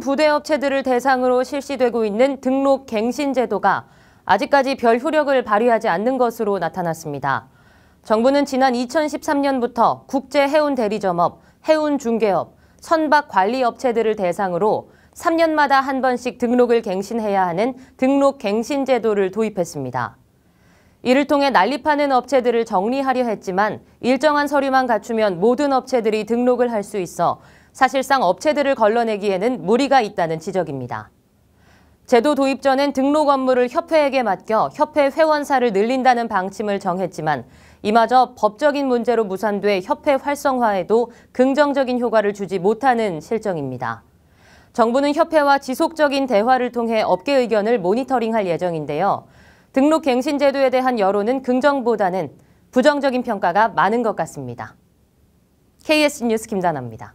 부대 업체들을 대상으로 실시되고 있는 등록 갱신 제도가 아직까지 별 효력을 발휘하지 않는 것으로 나타났습니다. 정부는 지난 2013년부터 국제 해운 대리점업, 해운 중개업, 선박 관리 업체들을 대상으로 3년마다 한 번씩 등록을 갱신해야 하는 등록 갱신 제도를 도입했습니다. 이를 통해 난립하는 업체들을 정리하려 했지만 일정한 서류만 갖추면 모든 업체들이 등록을 할 수 있어 사실상 업체들을 걸러내기에는 무리가 있다는 지적입니다. 제도 도입 전엔 등록 업무를 협회에게 맡겨 협회 회원사를 늘린다는 방침을 정했지만 이마저 법적인 문제로 무산돼 협회 활성화에도 긍정적인 효과를 주지 못하는 실정입니다. 정부는 협회와 지속적인 대화를 통해 업계 의견을 모니터링할 예정인데요. 등록 갱신 제도에 대한 여론은 긍정보다는 부정적인 평가가 많은 것 같습니다. KS 뉴스 김단나입니다